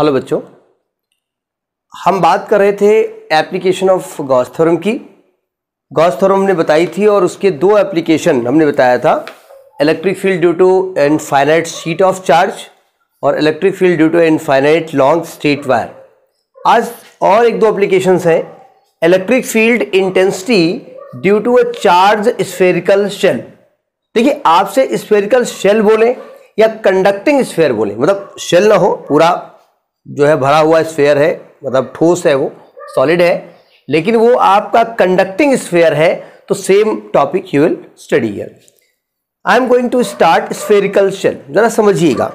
hello बच्चों हम बात कर रहे थे एप्लीकेशन ऑफ गॉस थ्योरम की गॉस थ्योरम हमने बताई थी और उसके दो एप्लीकेशन हमने बताया था electric field due to infinite sheet of charge और electric field due to infinite long straight wire आज और एक दो एप्लीकेशंस हैं electric field intensity due to a charge spherical shell देखिए आपसे स्फेरिकल शेल बोले या कंडक्टिंग स्फेयर बोले मतलब शेल ना हो पूरा जो है भरा हुआ स्फेयर है मतलब ठोस है वो सॉलिड है लेकिन वो आपका कंडक्टिंग स्फेयर है तो same topic you will study here I am going to start spherical shell ज़रा समझिएगा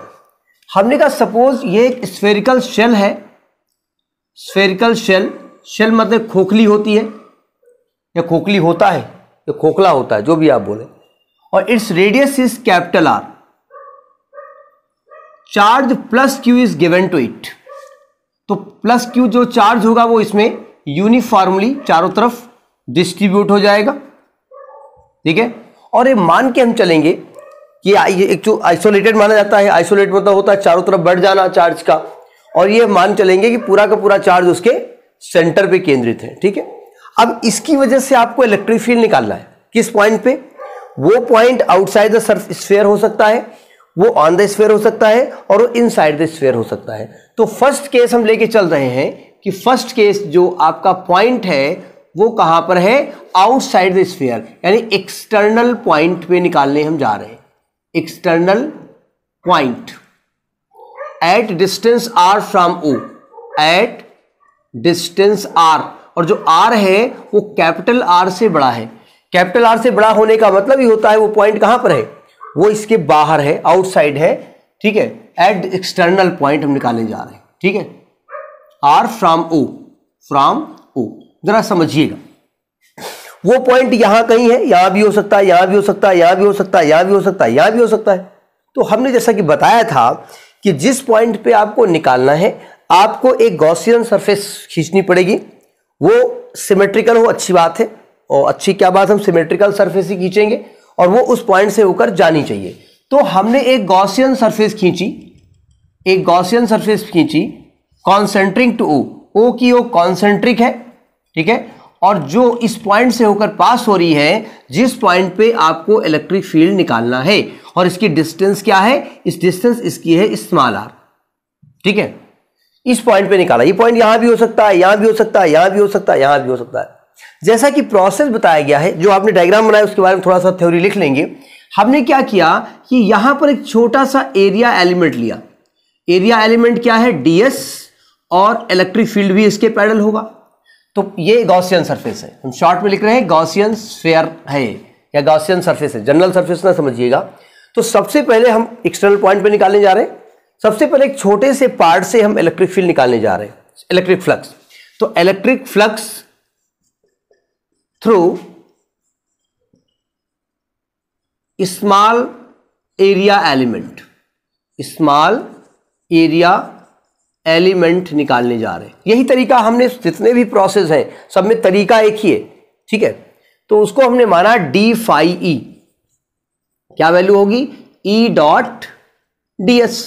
हमने कहा सपोज ये एक स्फेरिकल शेल है स्फेरिकल शेल शेल मतलब खोखली होती है या खोखली होता है या खोखला होता है जो भी आप बोले और it's radius is capital R charge plus Q is given to it तो प्लस क्यू जो चार्ज होगा वो इसमें यूनिफॉर्मली चारों तरफ डिस्ट्रीब्यूट हो जाएगा ठीक है और ये मान के हम चलेंगे कि एक जो आइसोलेटेड माना जाता है आइसोलेट मतलब होता है चारों तरफ बढ़ जाना चार्ज का और ये मान चलेंगे कि पूरा का पूरा चार्ज उसके सेंटर पे केंद्रित है ठीक है अब इसकी वजह से आपको इलेक्ट्रिक फील्ड निकालना है किस पॉइंट पे वो point outside the surf sphere हो सकता है वो ऑन द स्फेयर हो सकता है और वो इन साइड द स्फेयर हो सकता है तो फर्स्ट केस हम लेके चल रहे हैं कि फर्स्ट केस जो आपका पॉइंट है वो कहां पर है आउटसाइड द स्फीयर यानी एक्सटर्नल पॉइंट पे निकालने हम जा रहे हैं external point at distance R from O at distance R और जो आर है वो कैपिटल आर से बड़ा है कैपिटल आर से बड़ा होने का मतलब ही होता है वो पॉइंट कहां पर है वो इसके बाहर है आउटसाइड है ठीक है एट एक्सटर्नल पॉइंट हम निकालने जा रहे हैं ठीक है R from O from O जरा समझिएगा वो पॉइंट यहां कहीं है यहां भी हो सकता है यहां भी हो सकता है यहां भी हो सकता है यहां भी हो सकता है यहां भी हो सकता है तो हमने जैसा कि बताया था कि जिस पॉइंट पे आपको निकालना है आपको एक गॉसियन सरफेस खींचनी पड़ेगी वो सिमेट्रिकल हो अच्छी बात है और अच्छी क्या बात हम सिमेट्रिकल सरफेस ही खींचेंगे और वो उस पॉइंट से होकर जानी चाहिए तो हमने एक गॉसियन सरफेस खींची एक गॉसियन सरफेस खींची कॉन्सेंट्रिक टू ओ ओ की ओ कॉन्सेंट्रिक है ठीक है और जो इस पॉइंट से होकर पास हो रही है जिस पॉइंट पे आपको इलेक्ट्रिक फील्ड निकालना है और इसकी डिस्टेंस क्या है इस डिस्टेंस इसकी है स्मॉल आर ठीक है इस पॉइंट पे निकाला ये पॉइंट यहां भी हो सकता है यहां भी हो सकता है यहां भी हो सकता है यहां भी हो सकता है जैसा कि प्रोसेस बताया गया है जो आपने डायग्राम बनाया उसके बारे में थोड़ा सा थ्योरी लिख लेंगे हमने क्या किया कि यहां पर एक छोटा सा एरिया एलिमेंट लिया एरिया एलिमेंट क्या है डीएस और इलेक्ट्रिक फील्ड भी इसके पैडल होगा तो ये गॉसियन सरफेस है हम शॉर्ट में लिख रहे हैं गॉसियन स्फेयर है या गॉसियन सरफेस है जनरल सरफेस ना समझिएगा तो सबसे पहले हम एक्सटर्नल पॉइंट पे निकालने जा रहे हैं सबसे पहले एक छोटे से पार्ट से हम इलेक्ट्रिक फील्ड निकालने जा रहे हैं इलेक्ट्रिक फ्लक्स तो electric flux through small area element small area element निकालने जा रहे हैं यही तरीका हमने जितने भी प्रोसेस हैं सब में तरीका एक ही है ठीक है तो उसको हमने माना डी फाई ई क्या वैल्यू होगी ई डॉट डी एस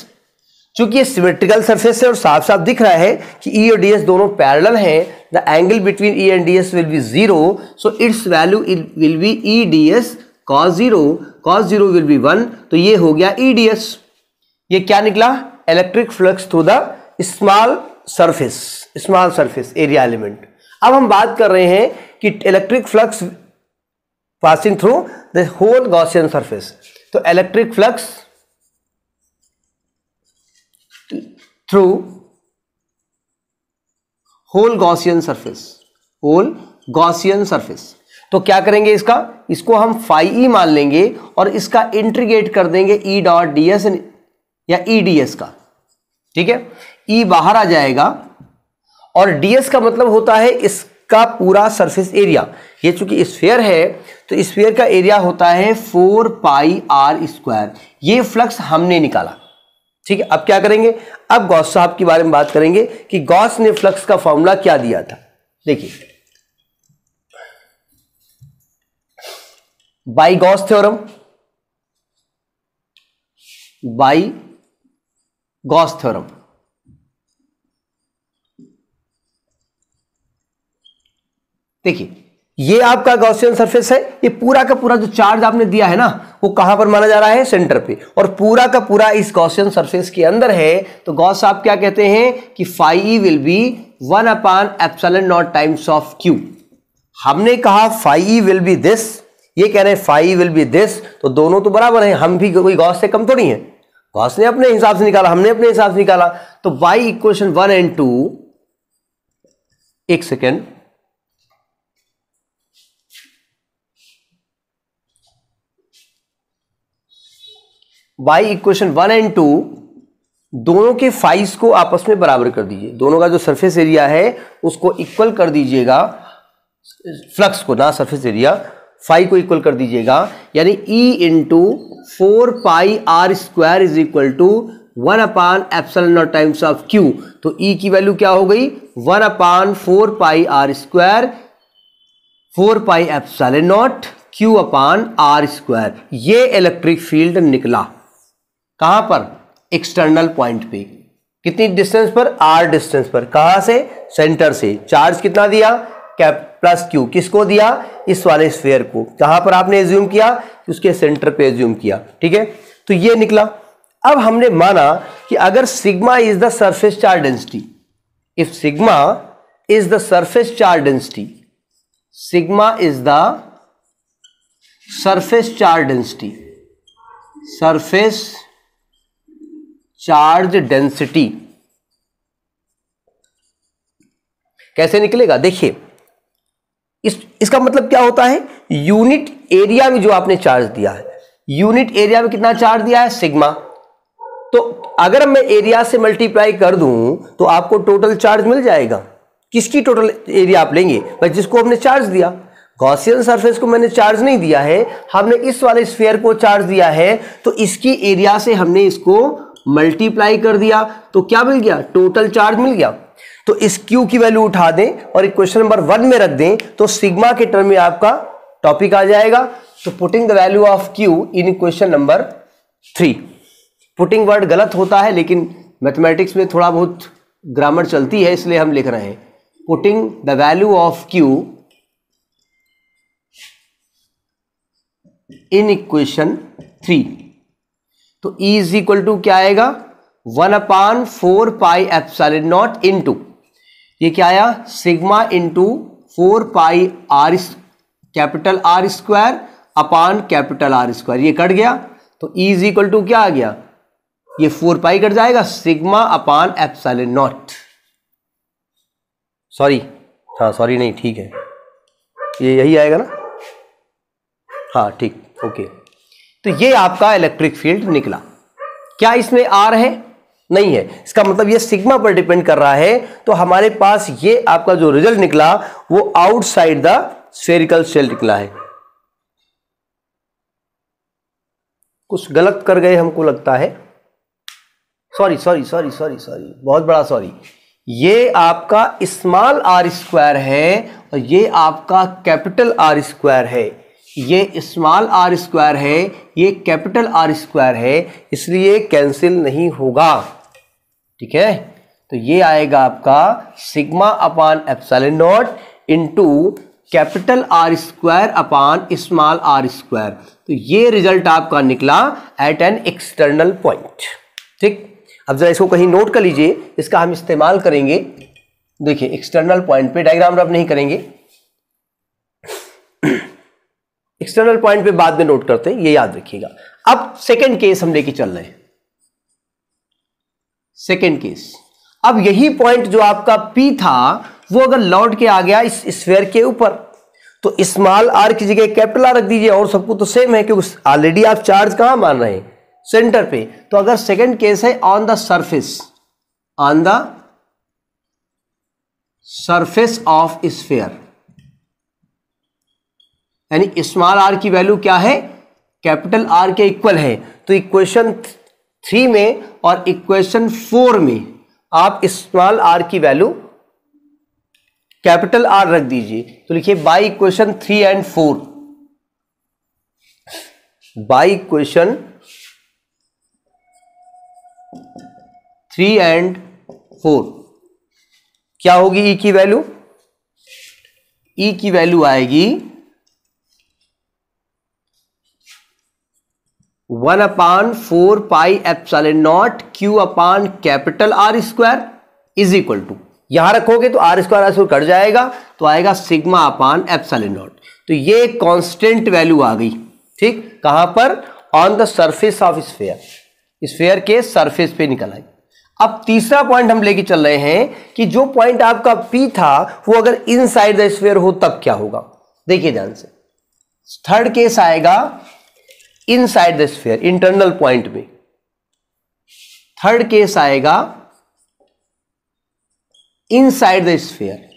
चूंकि ये सिमेट्रिकल सरफेस है और साफ साफ दिख रहा है कि ई e और डी एस दोनों पैरेलल हैं the angle between E and D S will be zero so it's value will be E D S cos zero cos zero will be one तो ये हो गया ईडीएस e ये क्या निकला electric flux through the small surface small surface area element अब हम बात कर रहे हैं कि electric flux passing through the whole Gaussian surface तो electric flux through whole Gaussian surface whole Gaussian surface तो क्या करेंगे इसका इसको हम फाइव ई e मान लेंगे और इसका इंट्रीगेट कर देंगे ई डॉट डी एस या ई डी एस का ठीक है ई e बाहर आ जाएगा और डीएस का मतलब होता है इसका पूरा सरफेस एरिया ये चूंकि स्फेयर है तो स्फेयर का एरिया होता है फोर पाई आर स्क्वायर ये फ्लक्स हमने निकाला ठीक है अब क्या करेंगे अब गॉस साहब के बारे में बात करेंगे कि गॉस ने फ्लक्स का फॉर्मूला क्या दिया था देखिए by Gauss theorem by Gauss theorem देखिए ये आपका गॉसियन सरफेस है ये पूरा का पूरा जो चार्ज आपने दिया है ना वो कहां पर माना जा रहा है सेंटर पे और पूरा का पूरा इस गॉसियन सरफेस के अंदर है तो गॉस आप क्या कहते हैं कि phi will be one upon epsilon not times of Q हमने कहा फाई विल बी दिस ये कह रहे हैं फाइव विल बी दिस तो दोनों तो बराबर हैं हम भी कोई गॉस से कम थोड़ी तो हैं गॉस ने अपने हिसाब से निकाला हमने अपने हिसाब से निकाला तो by equation one and two एक second by equation one and two दोनों के फाइव को आपस में बराबर कर दीजिए दोनों का जो सरफेस एरिया है उसको इक्वल कर दीजिएगा फ्लक्स को ना सरफेस एरिया फाइव को इक्वल कर दीजिएगा यानी E into four pi R square is equal to one upon epsilon not times of Q तो ई e की वैल्यू क्या हो गई one upon four pi R square four pi epsilon not Q upon are square ये electric field निकला कहां पर एक्सटर्नल पॉइंट पे कितनी डिस्टेंस पर आर डिस्टेंस पर कहां से सेंटर से चार्ज कितना दिया कैप प्लस क्यू किसको दिया इस वाले स्फेयर को कहां पर आपने एज्यूम किया उसके सेंटर पे एज्यूम किया ठीक है तो ये निकला अब हमने माना कि अगर sigma is the surface charge density if sigma is the surface charge density sigma is the surface charge density surface charge density कैसे निकलेगा देखिए इस इसका मतलब क्या होता है यूनिट एरिया में जो आपने चार्ज दिया है यूनिट एरिया में कितना चार्ज दिया है सिग्मा तो अगर मैं एरिया से मल्टीप्लाई कर दूं तो आपको टोटल चार्ज मिल जाएगा किसकी टोटल एरिया आप लेंगे बस जिसको हमने चार्ज दिया गॉसियन सरफेस को मैंने चार्ज नहीं दिया है हमने इस वाले स्फेयर को चार्ज दिया है तो इसकी एरिया से हमने इसको मल्टीप्लाई कर दिया तो क्या मिल गया टोटल चार्ज मिल गया तो इस क्यू की वैल्यू उठा दें और इक्वेशन नंबर वन में रख दें तो सिग्मा के टर्म में आपका टॉपिक आ जाएगा तो putting the value of Q in equation number three putting word गलत होता है लेकिन मैथमेटिक्स में थोड़ा बहुत ग्रामर चलती है इसलिए हम लिख रहे हैं putting the value of Q in equation three तो E इज इक्वल टू क्या आएगा one upon four pi epsilon not into ये क्या आया sigma into four pi R capital R square upon capital R square ये cut गया तो E is equal to क्या आ गया ये फोर पाई कट जाएगा sigma upon epsilon not sorry हाँ सॉरी नहीं ठीक है ये यही आएगा ना हाँ ठीक ओके तो ये आपका इलेक्ट्रिक फील्ड निकला क्या इसमें आर है नहीं है इसका मतलब ये सिग्मा पर डिपेंड कर रहा है तो हमारे पास ये आपका जो रिजल्ट निकला वो आउटसाइड द स्फेरिकल सेल निकला है कुछ गलत कर गए हमको लगता है sorry sorry sorry sorry sorry बहुत बड़ा सॉरी ये आपका स्मॉल आर स्क्वायर है और ये आपका कैपिटल आर स्क्वायर है ये स्मॉल आर स्क्वायर है ये कैपिटल आर स्क्वायर है इसलिए कैंसिल नहीं होगा ठीक है तो ये आएगा आपका sigma upon epsilon not into capital R square upon small are square तो ये रिजल्ट आपका निकला एट एन एक्सटर्नल पॉइंट ठीक अब जरा इसको कहीं नोट कर लीजिए इसका हम इस्तेमाल करेंगे देखिए एक्सटर्नल पॉइंट पे डायग्राम रब नहीं करेंगे एक्सटर्नल पॉइंट पे बाद में नोट करते हैं ये याद रखिएगा अब सेकेंड केस हम लेके चल रहे हैं सेकेंड केस अब यही पॉइंट जो आपका पी था वो अगर लौट के आ गया इस स्फेयर के ऊपर तो स्मॉल आर की जगह कैपिटल आर रख दीजिए और सबको तो सेम है क्योंकि ऑलरेडी आप चार्ज कहां मान रहे हैं सेंटर पे तो अगर सेकेंड केस है on the surface on the surface of sphere यानी स्मॉल आर की वैल्यू क्या है कैपिटल आर के इक्वल है तो इक्वेशन थ्री में और इक्वेशन फोर में आप स्मॉल आर की वैल्यू कैपिटल आर रख दीजिए तो लिखिए by equation three and four by equation three and four क्या होगी ई e की वैल्यू ई e की वैल्यू आएगी one upon four pi epsilon not Q upon capital R square is equal to यहां रखोगे तो आर स्क्वायर आर कट जाएगा तो आएगा सिग्मा अपान एप्सल नॉट तो ये कांस्टेंट वैल्यू आ गई ठीक कहां पर on the surface of sphere sphere के सरफेस पे निकल आई अब तीसरा पॉइंट हम लेके चल रहे हैं कि जो पॉइंट आपका पी था वो अगर साइड द स्फेयर हो तब क्या होगा देखिए ध्यान से थर्ड केस आएगा inside the sphere internal point में थर्ड केस आएगा inside the sphere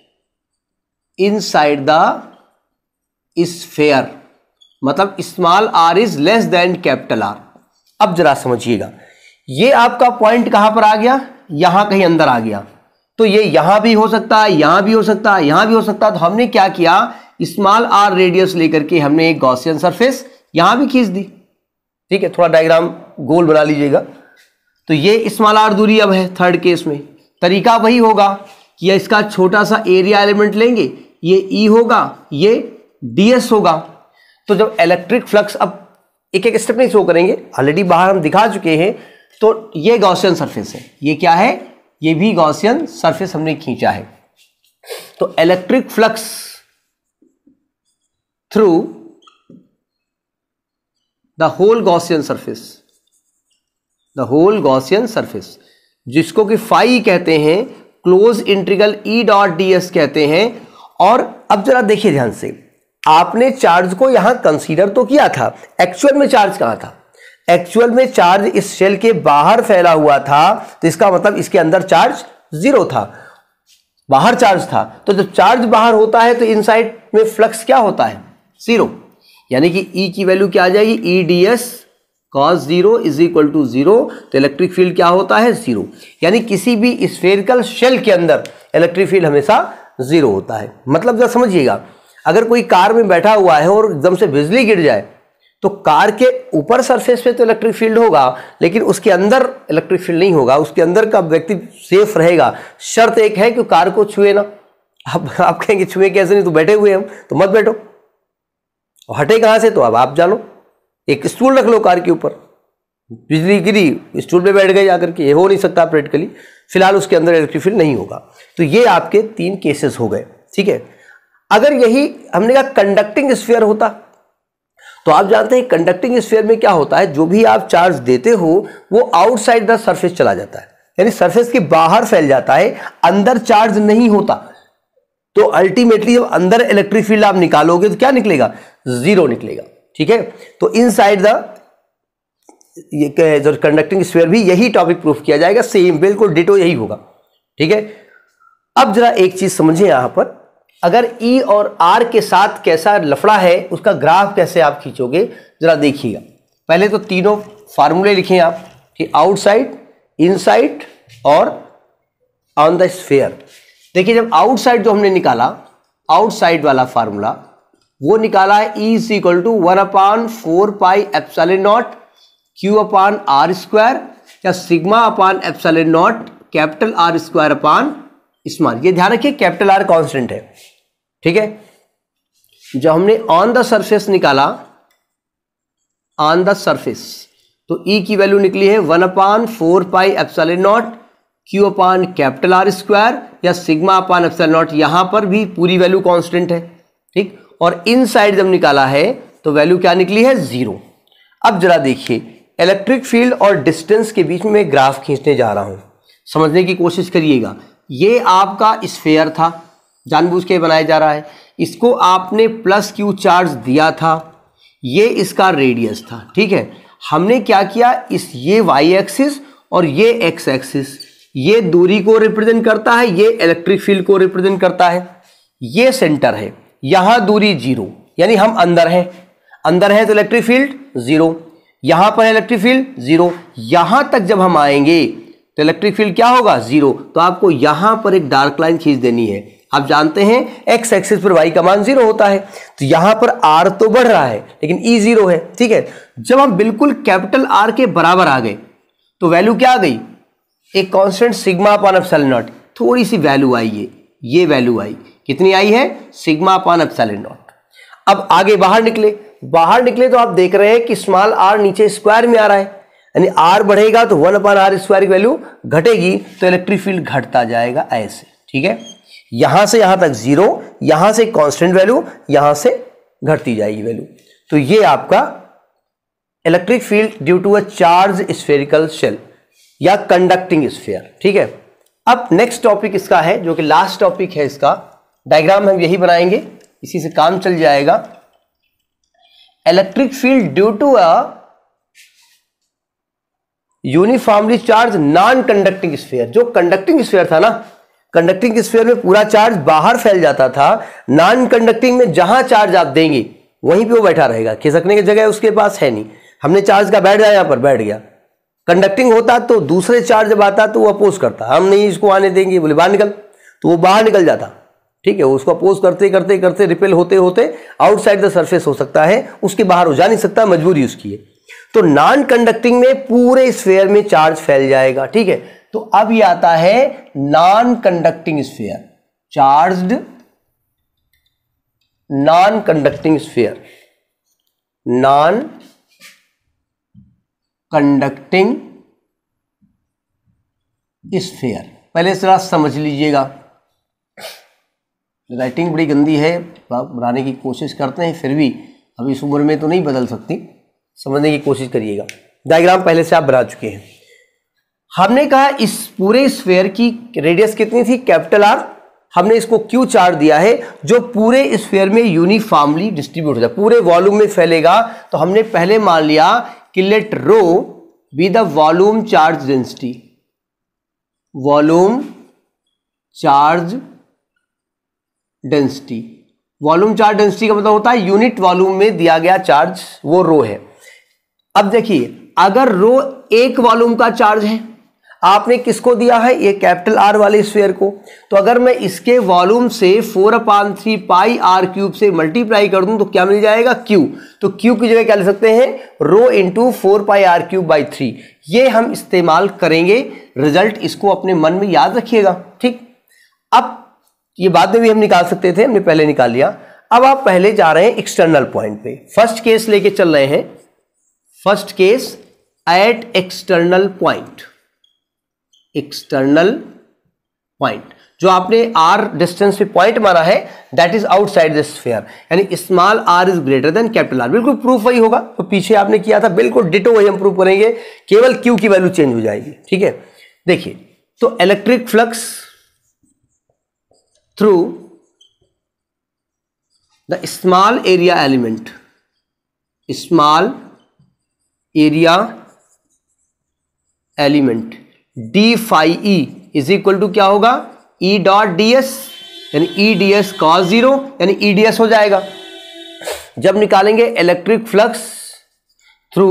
inside the sphere मतलब small are is less than capital R अब जरा समझिएगा ये आपका पॉइंट कहां पर आ गया यहां कहीं अंदर आ गया तो ये यहां भी हो सकता है यहां भी हो सकता है यहां भी हो सकता है तो हमने क्या किया स्मॉल आर रेडियस लेकर के हमने एक गॉसियन सरफेस यहां भी खींच दी ठीक है थोड़ा डायग्राम गोल बना लीजिएगा तो ये स्मॉल आर दूरी अब है थर्ड केस में तरीका वही होगा कि इसका छोटा सा एरिया एलिमेंट लेंगे ये ई e होगा ये डी एस होगा तो जब इलेक्ट्रिक फ्लक्स अब एक एक स्टेप नहीं शो करेंगे ऑलरेडी बाहर हम दिखा चुके हैं तो ये गौसियन सरफेस है ये क्या है ये भी गौसियन सरफेस हमने खींचा है तो electric flux through the whole Gaussian surface the whole Gaussian surface जिसको कि फाई कहते हैं close integral E e dot D S कहते हैं और अब जरा देखिए ध्यान से आपने चार्ज को यहां कंसीडर तो किया था एक्चुअल में चार्ज कहां था एक्चुअल में चार्ज इस शेल के बाहर फैला हुआ था तो इसका मतलब इसके अंदर चार्ज जीरो था बाहर चार्ज था तो जब चार्ज बाहर होता है तो इनसाइड में फ्लक्स क्या होता है जीरो यानी कि ई e की वैल्यू क्या आ जाएगी E D S cos zero is equal to zero तो इलेक्ट्रिक फील्ड क्या होता है जीरो यानी किसी भी स्फेरिकल शेल के अंदर इलेक्ट्रिक फील्ड हमेशा जीरो होता है मतलब जरा समझिएगा अगर कोई कार में बैठा हुआ है और एकदम से बिजली गिर जाए तो कार के ऊपर सरफेस पे तो इलेक्ट्रिक फील्ड होगा लेकिन उसके अंदर इलेक्ट्रिक फील्ड नहीं होगा उसके अंदर का व्यक्ति सेफ रहेगा शर्त एक है कि कार को छुए ना अब आप, आप कहेंगे छुए कैसे नहीं तो बैठे हुए हम तो मत बैठो और हटे कहाँ से तो अब आप जानो एक स्टूल रख लो कार के ऊपर बिजली गिरी स्टूल पे बैठ गए जाकर के ये हो नहीं सकता प्रैक्टिकली फिलहाल उसके अंदर फील्ड नहीं होगा तो ये आपके तीन केसेस हो गए ठीक है अगर यही हमने कहा कंडक्टिंग स्फीयर होता तो आप जानते हैं कंडक्टिंग स्फीयर में क्या होता है जो भी आप चार्ज देते हो वो आउटसाइड द सरफेस चला जाता है यानी सरफेस के बाहर फैल जाता है अंदर चार्ज नहीं होता तो अल्टीमेटली जब अंदर इलेक्ट्रिक फील्ड आप निकालोगे तो क्या निकलेगा जीरो निकलेगा ठीक है तो इन साइड द जो कंडक्टिंग स्फीयर भी यही टॉपिक प्रूफ किया जाएगा सेम बिल्कुल डिटो यही होगा ठीक है अब जरा एक चीज समझिए यहां पर अगर ई e और आर के साथ कैसा लफड़ा है उसका ग्राफ कैसे आप खींचोगे जरा देखिएगा पहले तो तीनों फार्मूले लिखे आप कि आउटसाइड इनसाइड और ऑन द स्फेयर देखिए जब आउटसाइड जो हमने निकाला आउटसाइड वाला फार्मूला वो निकाला है E is equal to one upon four pi epsilon not Q upon are square या sigma upon epsilon not capital R square upon small ये ध्यान रखिए कैपिटल आर कांस्टेंट है ठीक है जब हमने ऑन द सरफेस निकाला ऑन द सरफेस तो ई e की वैल्यू निकली है one upon four pi epsilon not Q upon capital R square या सिग्मा अपान एप्सल नॉट यहाँ पर भी पूरी वैल्यू कांस्टेंट है ठीक और इन साइड जब निकाला है तो वैल्यू क्या निकली है ज़ीरो अब जरा देखिए इलेक्ट्रिक फील्ड और डिस्टेंस के बीच में ग्राफ खींचने जा रहा हूँ समझने की कोशिश करिएगा ये आपका स्फेयर था जानबूझ के बनाया जा रहा है इसको आपने प्लस क्यू चार्ज दिया था ये इसका रेडियस था ठीक है हमने क्या किया इस ये वाई एक्सिस और ये एक्स एक्सिस ये दूरी को रिप्रेजेंट करता है ये इलेक्ट्रिक फील्ड को रिप्रेजेंट करता है ये सेंटर है यहां दूरी जीरो यानी हम अंदर हैं अंदर है तो इलेक्ट्रिक फील्ड जीरो यहां पर इलेक्ट्रिक फील्ड जीरो यहां तक जब हम आएंगे तो इलेक्ट्रिक फील्ड क्या होगा जीरो तो आपको यहां पर एक डार्क लाइन खींच देनी है आप जानते हैं एक्स एक्सिस पर वाई का मान जीरो होता है तो यहां पर आर तो बढ़ रहा है लेकिन ई e जीरो है ठीक है जब हम बिल्कुल कैपिटल आर के बराबर आ गए तो वैल्यू क्या आ गई एक constant sigma upon epsilon not थोड़ी सी वैल्यू आई है ये वैल्यू आई कितनी आई है सिग्मा अपॉन एप्सिलॉन नॉट अब आगे बाहर निकले बाहर निकले तो आप देख रहे हैं कि स्मॉल आर नीचे स्क्वायर में आ रहा है यानी आर बढ़ेगा तो वन अपान आर स्क्वायर की वैल्यू घटेगी तो इलेक्ट्रिक फील्ड घटता जाएगा ऐसे ठीक है यहां से यहां तक जीरो यहां से कॉन्स्टेंट वैल्यू यहां से घटती जाएगी वैल्यू तो ये आपका electric field due to a charge spherical shell या कंडक्टिंग स्फेयर ठीक है अब नेक्स्ट टॉपिक इसका है जो कि लास्ट टॉपिक है इसका डायग्राम हम यही बनाएंगे इसी से काम चल जाएगा electric field due to a uniformly charge non conducting sphere जो कंडक्टिंग स्फेयर था ना कंडक्टिंग स्फेयर में पूरा चार्ज बाहर फैल जाता था नॉन कंडक्टिंग में जहां चार्ज आप देंगे वहीं पे वो बैठा रहेगा खिसकने की जगह उसके पास है नहीं हमने चार्ज का बैठ जाया यहां पर बैठ गया कंडक्टिंग होता तो दूसरे चार्ज जब आता तो वो अपोज करता हम नहीं इसको आने देंगे बोले बाहर निकल तो वो बाहर निकल जाता ठीक है उसको अपोज करते करते करते रिपेल होते होते आउटसाइड द सरफेस हो सकता है उसके बाहर हो जा नहीं सकता मजबूरी उसकी है तो नॉन कंडक्टिंग में पूरे स्फेयर में चार्ज फैल जाएगा ठीक है तो अब यह आता है non conducting sphere charged non conducting sphere non conducting sphere पहले जरा समझ लीजिएगा राइटिंग बड़ी गंदी है बनाने की कोशिश करते हैं फिर भी अब इस उम्र में तो नहीं बदल सकती समझने की कोशिश करिएगा डायग्राम पहले से आप बना चुके हैं हमने कहा इस पूरे स्फेयर की रेडियस कितनी थी कैपिटल आर हमने इसको क्यू चार्ट दिया है जो पूरे स्फेयर में यूनिफॉर्मली डिस्ट्रीब्यूट होता है पूरे वॉल्यूम में फैलेगा तो हमने पहले मान लिया कि let rho be the volume charge density volume charge density volume charge density का मतलब होता है यूनिट वॉल्यूम में दिया गया चार्ज वो रो है अब देखिए अगर रो एक वॉल्यूम का चार्ज है आपने किसको दिया है ये कैपिटल आर वाले स्वेयर को तो अगर मैं इसके वॉल्यूम से four upon three pi are cube से मल्टीप्लाई कर दूं तो क्या मिल जाएगा क्यू तो क्यू की जगह क्या ले सकते हैं rho into four pi are cube by three ये हम इस्तेमाल करेंगे रिजल्ट इसको अपने मन में याद रखिएगा ठीक अब ये बाद में भी हम निकाल सकते थे हमने पहले निकाल लिया अब आप पहले जा रहे हैं एक्सटर्नल पॉइंट पे फर्स्ट केस लेके चल रहे हैं first case at external point external point जो आपने आर डिस्टेंस पे पॉइंट मारा है that is outside the sphere यानी small are is greater than capital R बिल्कुल प्रूफ वही होगा तो पीछे आपने किया था बिल्कुल डिटो वही हम प्रूफ करेंगे केवल क्यू की वैल्यू चेंज हो जाएगी ठीक है देखिए तो electric flux through the small area element small area element D phi E is equal to क्या होगा ई डॉट डी एस यानी E D S cos zero यानी ई डी एस हो जाएगा जब निकालेंगे electric flux through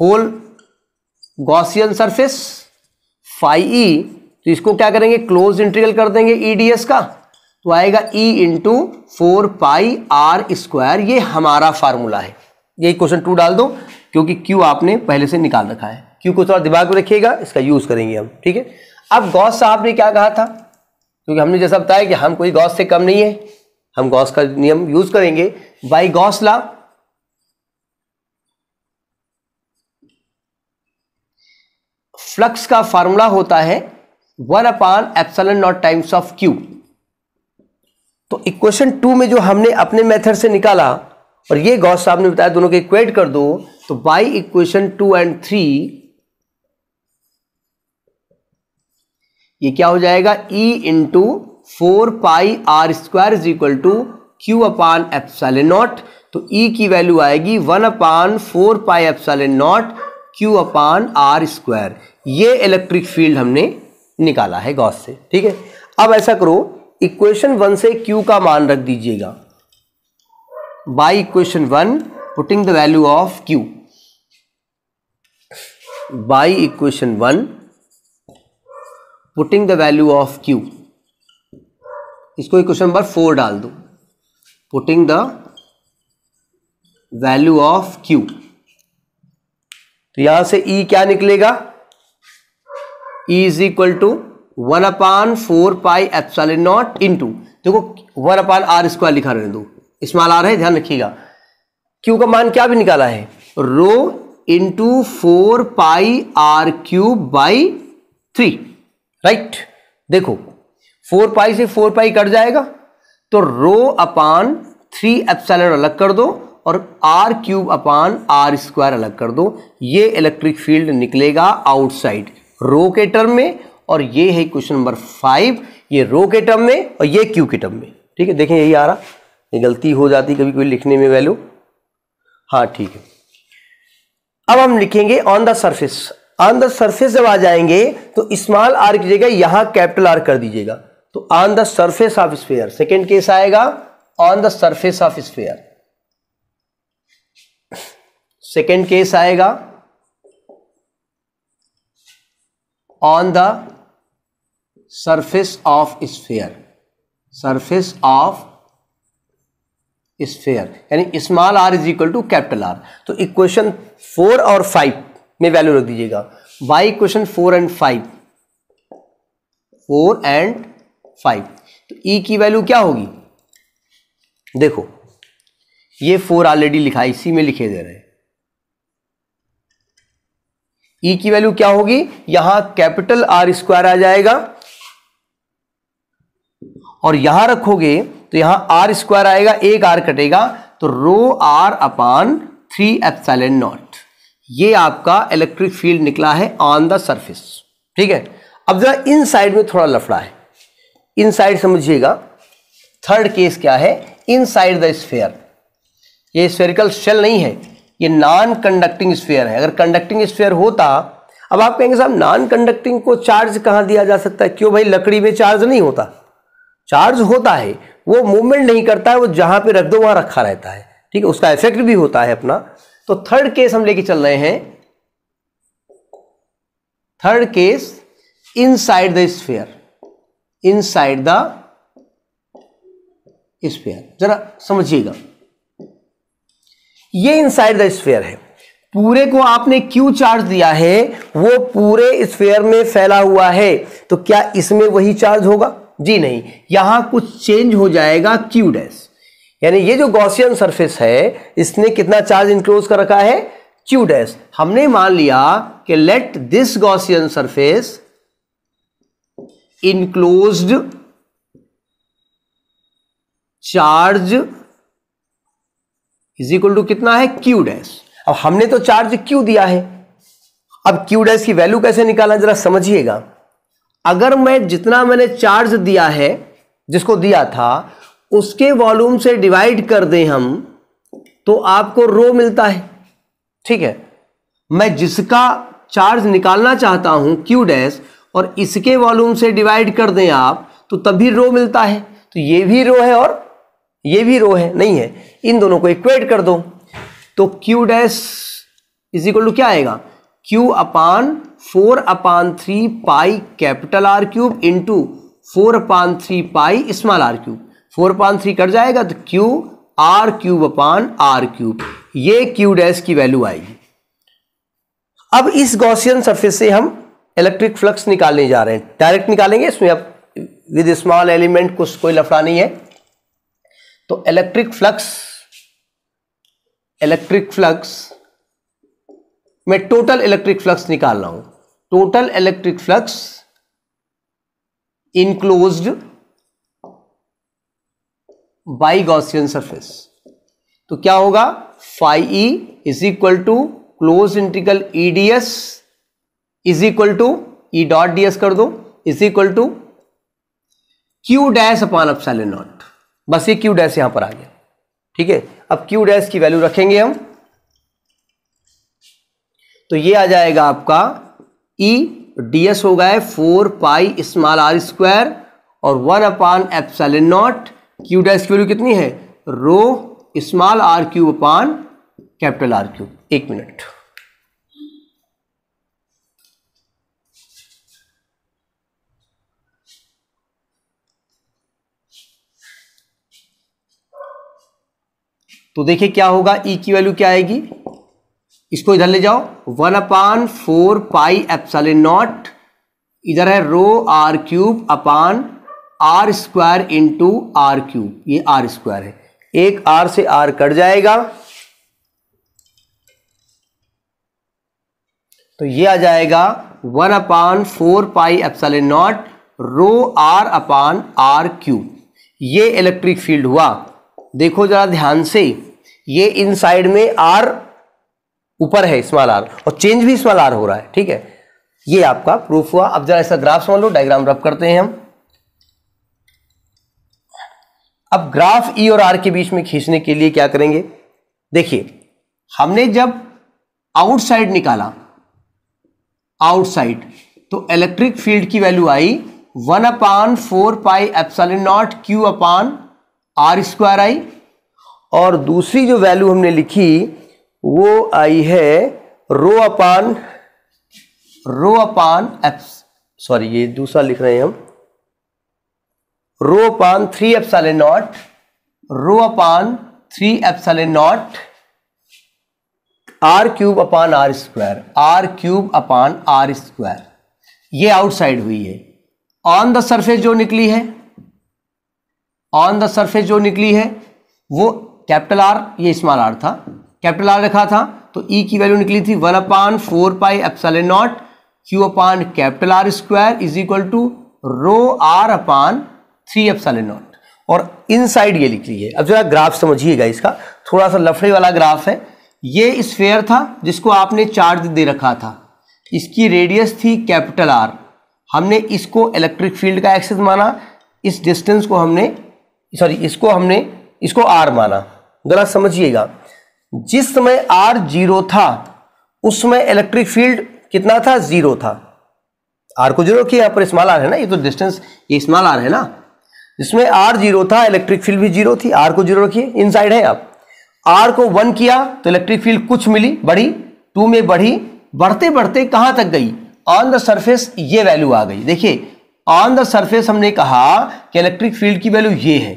whole Gaussian surface phi E तो इसको क्या करेंगे क्लोज इंटीग्रल कर देंगे ई डी एस का तो आएगा E into four pi R square ये हमारा फार्मूला है यही क्वेश्चन टू डाल दो क्योंकि क्यू आपने पहले से निकाल रखा है क्यू को थोड़ा दिमाग में रखिएगा इसका यूज़ करेंगे हम ठीक है अब गौस साहब ने क्या कहा था क्योंकि हमने जैसा बताया कि हम कोई गौस से कम नहीं है हम गौस का नियम यूज़ करेंगे बाई गौस ला फ्लक्स का फार्मूला होता है one upon epsilon not times of Q तो इक्वेशन टू में जो हमने अपने मेथड से निकाला और ये गॉस साहब ने बताया दोनों को इक्वेट कर दो तो by equation two and three ये क्या हो जाएगा E into four pi R square is equal to Q upon epsilon not तो E की वैल्यू आएगी one upon four pi epsilon not Q upon are square ये इलेक्ट्रिक फील्ड हमने निकाला है गॉस से ठीक है अब ऐसा करो इक्वेशन वन से Q का मान रख दीजिएगा by equation 1 putting the value of q by equation 1 putting the value of q इसको इक्वेशन नंबर फोर डाल दो putting the value of q तो यहां से e क्या निकलेगा e is equal to one upon four pi epsilon not into देखो one upon are square लिखा रहे दो इसमें आ रहा है ध्यान रखिएगा क्यू का मान क्या भी निकाला है rho into four pi are cube by three right देखो फोर पाई से फोर पाई कट जाएगा तो रो अपान थ्री एप्सलन अलग कर दो और r cube upon are square अलग कर दो ये इलेक्ट्रिक फील्ड निकलेगा आउटसाइड रो के टर्म में और ये है क्वेश्चन नंबर फाइव ये रो के टर्म में और ये क्यू के टर्म में ठीक है देखें यही आ रहा ये गलती हो जाती कभी कभी लिखने में वैल्यू हाँ ठीक है अब हम लिखेंगे on the surface on the surface जब आ जाएंगे तो स्मॉल आर की जगह यहां कैपिटल आर कर दीजिएगा तो on the surface of sphere second case आएगा on the surface of sphere second case आएगा on the surface of sphere surface of sphere यानी small are is equal to capital R तो equation four और five में value रख दीजिएगा वाई equation four and five four and five तो E e की वैल्यू क्या होगी देखो ये फोर ऑलरेडी लिखा इसी में लिखे दे रहे हैं ई e की वैल्यू क्या होगी यहां कैपिटल आर स्क्वायर आ जाएगा और यहां रखोगे तो यहां आर स्क्वायर आएगा एक आर कटेगा तो rho are upon three epsilon naught ये आपका इलेक्ट्रिक फील्ड निकला है ऑन द सरफेस ठीक है अब जरा इन साइड में थोड़ा लफड़ा है इन साइड समझिएगा थर्ड केस क्या है इन साइड द स्फेयर ये स्फेरिकल शेल नहीं है ये नॉन कंडक्टिंग स्फेयर है अगर कंडक्टिंग स्फेयर होता अब आप कहेंगे साहब नॉन कंडक्टिंग को चार्ज कहां दिया जा सकता है क्यों भाई लकड़ी में चार्ज नहीं होता चार्ज होता है वो मूवमेंट नहीं करता है वो जहाँ पे रख दो वहाँ रखा रहता है ठीक है उसका इफेक्ट भी होता है अपना तो थर्ड केस हम लेके चल रहे हैं third case inside the sphere inside the sphere जरा समझिएगा ये इनसाइड द स्फेयर है पूरे को आपने क्यू चार्ज दिया है वो पूरे स्फेयर में फैला हुआ है तो क्या इसमें वही चार्ज होगा जी नहीं यहां कुछ चेंज हो जाएगा क्यू डैश यानी ये जो गॉसियन सरफेस है इसने कितना चार्ज इंक्लोज कर रखा है क्यू डैश हमने मान लिया कि let this Gaussian surface enclosed charge is equal to कितना है क्यू डैश अब हमने तो चार्ज क्यू दिया है अब क्यू डैश की वैल्यू कैसे निकालना जरा समझिएगा अगर मैं जितना मैंने चार्ज दिया है जिसको दिया था उसके वॉल्यूम से डिवाइड कर दें हम तो आपको रो मिलता है ठीक है मैं जिसका चार्ज निकालना चाहता हूं क्यू डैश और इसके वॉल्यूम से डिवाइड कर दें आप तो तभी रो मिलता है तो ये भी रो है और ये भी रो है नहीं है इन दोनों को इक्वेट कर दो तो q dash is equal to क्या आएगा q upon four upon three pi capital R cube into four upon three pi small r cube four upon three cut जाएगा तो q r cube upon r cube ये q dash की value आएगी अब इस Gaussian surface से हम electric flux निकालने जा रहे हैं डायरेक्ट निकालेंगे इसमें अब विद स्मॉल एलिमेंट कुछ कोई लफड़ा नहीं है तो इलेक्ट्रिक फ्लक्स इलेक्ट्रिक फ्लक्स मैं टोटल इलेक्ट्रिक फ्लक्स निकाल रहा हूं total electric flux enclose by Gaussian surface तो क्या होगा phi E is equal to closed integral E D S is equal to E dot D S कर दो is equal to q dash upon epsilon naught बस ये q dash यहां पर आ गया ठीक है अब क्यू डैश की वैल्यू रखेंगे हम तो ये आ जाएगा आपका ई e, डी हो गए four pi small are square और one upon epsilon naught q dash की वैल्यू कितनी है rho small r cube upon capital R cube एक मिनट तो देखिए क्या होगा ई e की वैल्यू क्या आएगी इसको इधर ले जाओ one upon four pi epsilon naught इधर है rho r cube upon are square into r cube ये आर स्क्वायर है एक आर से आर कट जाएगा तो ये आ जाएगा one upon four pi epsilon naught rho are upon r cube ये इलेक्ट्रिक फील्ड हुआ देखो जरा ध्यान से ये इन साइड में आर ऊपर है स्मॉल आर और चेंज भी स्मॉल आर हो रहा है ठीक है ये आपका प्रूफ हुआ अब जरा ऐसा ग्राफ समझ लो डायग्राम रब करते हैं हम अब ग्राफ ई e और आर के बीच में खींचने के लिए क्या करेंगे देखिए हमने जब आउटसाइड निकाला आउटसाइड तो इलेक्ट्रिक फील्ड की वैल्यू आई one upon four pi epsilon not Q upon are square आई और दूसरी जो वैल्यू हमने लिखी वो आई है रो अपान रो अपान एफ सॉरी ये दूसरा लिख रहे हैं हम rho upon three epsilon naught rho upon three epsilon naught r cube upon are square r cube upon are square ये आउटसाइड हुई है ऑन द सरफेस जो निकली है ऑन द सरफेस जो निकली है वो कैपिटल आर ये स्मॉल आर था कैपिटल आर रखा था तो ई e की वैल्यू निकली थी one upon four pi epsilon not Q upon capital R square is equal to rho are upon three epsilon naught और इन साइड ये लिख लीजिए अब जरा ग्राफ समझिएगा इसका थोड़ा सा लफड़े वाला ग्राफ है ये स्फेयर था जिसको आपने चार्ज दे रखा था इसकी रेडियस थी कैपिटल आर हमने इसको इलेक्ट्रिक फील्ड का एक्सेस माना इस डिस्टेंस को हमने सॉरी इसको हमने इसको आर माना गलत समझिएगा जिस समय आर जीरो था उस समय इलेक्ट्रिक फील्ड कितना था जीरो था आर को जीरो किया पर स्मॉल आर है ना ये तो डिस्टेंस ये स्मॉल आर है ना जिसमें आर जीरो था इलेक्ट्रिक फील्ड भी जीरो थी आर को जीरो रखिए इन है आप आर को वन किया तो इलेक्ट्रिक फील्ड कुछ मिली बढ़ी टू में बढ़ी बढ़ते बढ़ते कहां तक गई ऑन द सरफेस ये वैल्यू आ गई देखिए ऑन द सरफेस हमने कहा कि इलेक्ट्रिक फील्ड की वैल्यू ये है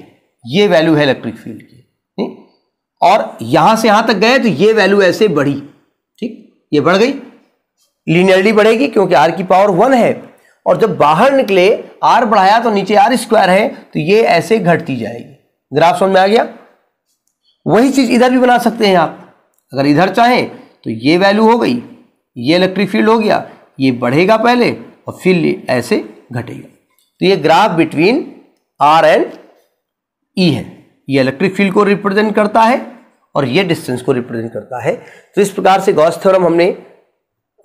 ये वैल्यू है इलेक्ट्रिक फील्ड की और यहां से यहां तक गए तो ये वैल्यू ऐसे बढ़ी ठीक ये बढ़ गई लीनियरली बढ़ेगी क्योंकि आर की पावर वन है और जब बाहर निकले आर बढ़ाया तो नीचे आर स्क्वायर है तो ये ऐसे घटती जाएगी ग्राफ समझ में आ गया वही चीज इधर भी बना सकते हैं आप अगर इधर चाहें तो ये वैल्यू हो गई ये इलेक्ट्रिक फील्ड हो गया ये बढ़ेगा पहले और फिर ऐसे घटेगा तो ये graph between r and E है ये इलेक्ट्रिक फील्ड को रिप्रेजेंट करता है और ये डिस्टेंस को रिप्रेजेंट करता है तो इस प्रकार से गॉस थ्योरम हमने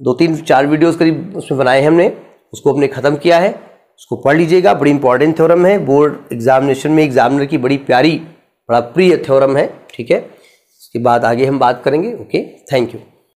दो तीन चार वीडियोस करीब उसमें बनाए हैं हमने उसको हमने ख़त्म किया है उसको पढ़ लीजिएगा बड़ी इंपॉर्टेंट थ्योरम है बोर्ड एग्जामिनेशन में एग्जामिनर की बड़ी प्यारी बड़ा प्रिय थ्योरम है ठीक है इसके बाद आगे हम बात करेंगे ओके थैंक यू